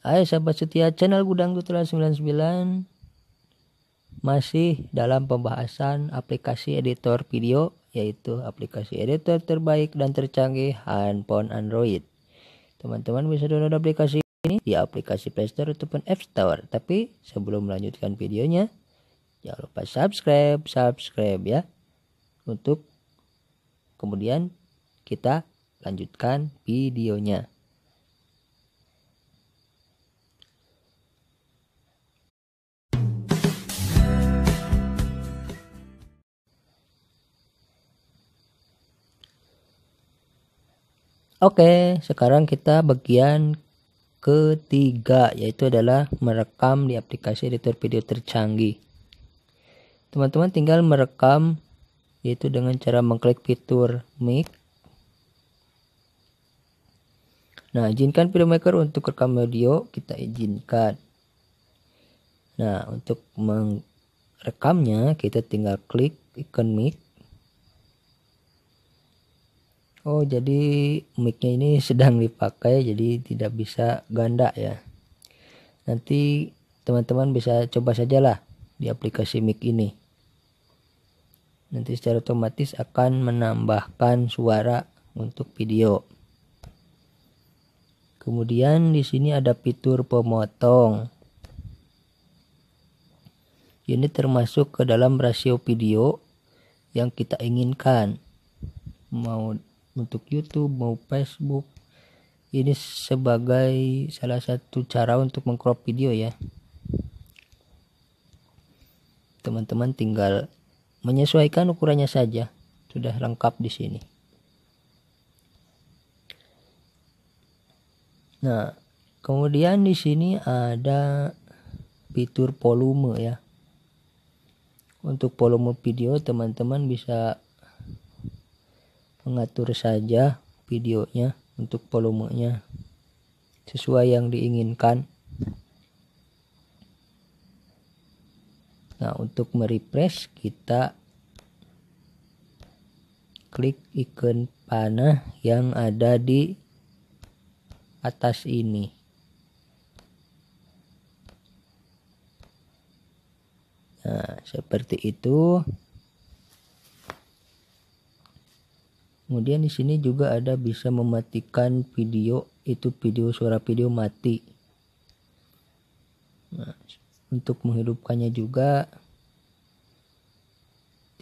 Hai sahabat setia channel Gudang Dutra 99 masih dalam pembahasan aplikasi editor video yaitu aplikasi editor terbaik dan tercanggih handphone Android. Teman-teman bisa download aplikasi ini di aplikasi Play Store ataupun App Store. Tapi sebelum melanjutkan videonya, jangan lupa subscribe, subscribe ya. Untuk kemudian kita lanjutkan videonya. Oke, sekarang kita bagian ketiga yaitu adalah merekam di aplikasi editor video tercanggih. Teman-teman tinggal merekam yaitu dengan cara mengklik fitur mic. Nah, izinkan filmmaker untuk rekam audio, kita izinkan. Nah, untuk merekamnya kita tinggal klik ikon mic Oh, jadi micnya ini sedang dipakai jadi tidak bisa ganda ya. Nanti teman-teman bisa coba sajalah di aplikasi mic ini. Nanti secara otomatis akan menambahkan suara untuk video. Kemudian di sini ada fitur pemotong. Ini termasuk ke dalam rasio video yang kita inginkan. Mau untuk YouTube mau Facebook ini sebagai salah satu cara untuk mengcrop video ya teman-teman tinggal menyesuaikan ukurannya saja sudah lengkap di sini nah kemudian di sini ada fitur volume ya untuk volume video teman-teman bisa mengatur saja videonya untuk volumenya sesuai yang diinginkan. Nah, untuk merefresh kita klik ikon panah yang ada di atas ini. Nah, seperti itu. kemudian di sini juga ada bisa mematikan video itu video suara video mati nah, untuk menghidupkannya juga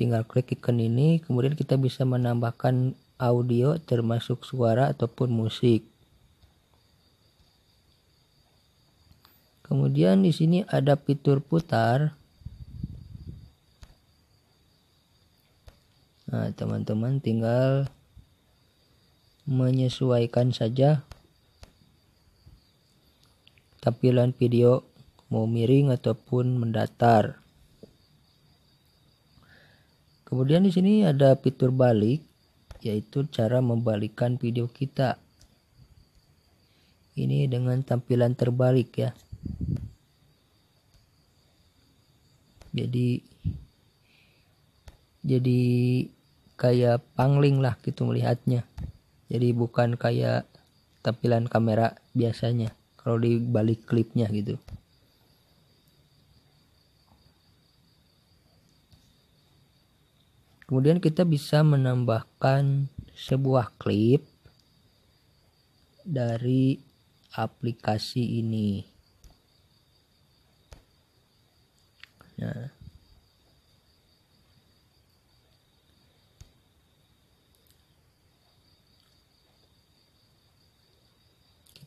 tinggal klik ikon ini kemudian kita bisa menambahkan audio termasuk suara ataupun musik kemudian di sini ada fitur putar nah teman-teman tinggal menyesuaikan saja tampilan video mau miring ataupun mendatar. Kemudian di sini ada fitur balik yaitu cara membalikkan video kita. Ini dengan tampilan terbalik ya. Jadi jadi kayak pangling lah gitu melihatnya jadi bukan kayak tampilan kamera biasanya kalau di balik klipnya gitu kemudian kita bisa menambahkan sebuah klip dari aplikasi ini nah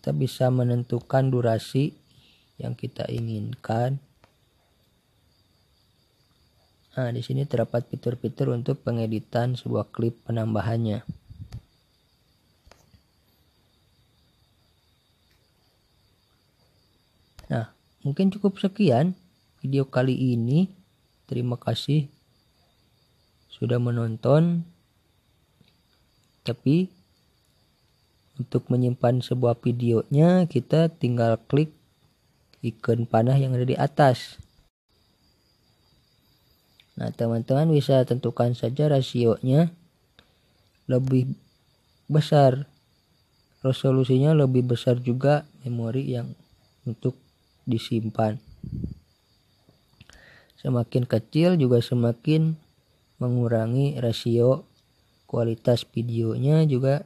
kita bisa menentukan durasi yang kita inginkan. Nah, di sini terdapat fitur-fitur untuk pengeditan sebuah klip penambahannya. Nah, mungkin cukup sekian video kali ini. Terima kasih sudah menonton. Tapi untuk menyimpan sebuah videonya kita tinggal klik ikon panah yang ada di atas nah teman-teman bisa tentukan saja rasionya lebih besar resolusinya lebih besar juga memori yang untuk disimpan semakin kecil juga semakin mengurangi rasio kualitas videonya juga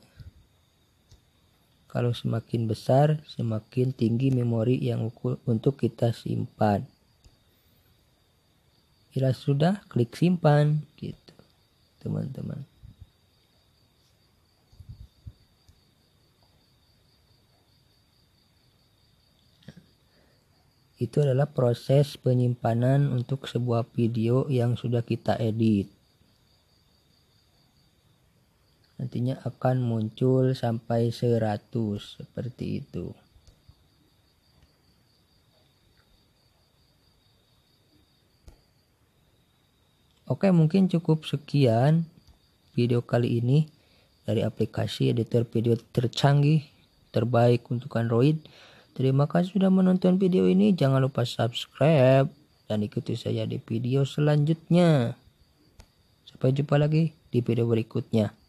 kalau semakin besar, semakin tinggi memori yang untuk kita simpan. Bila sudah, klik simpan gitu, teman-teman. Itu adalah proses penyimpanan untuk sebuah video yang sudah kita edit. nantinya akan muncul sampai 100 seperti itu Oke mungkin cukup sekian video kali ini dari aplikasi editor video tercanggih terbaik untuk Android Terima kasih sudah menonton video ini. Jangan lupa subscribe dan ikuti saya di video selanjutnya. Sampai jumpa lagi di video berikutnya.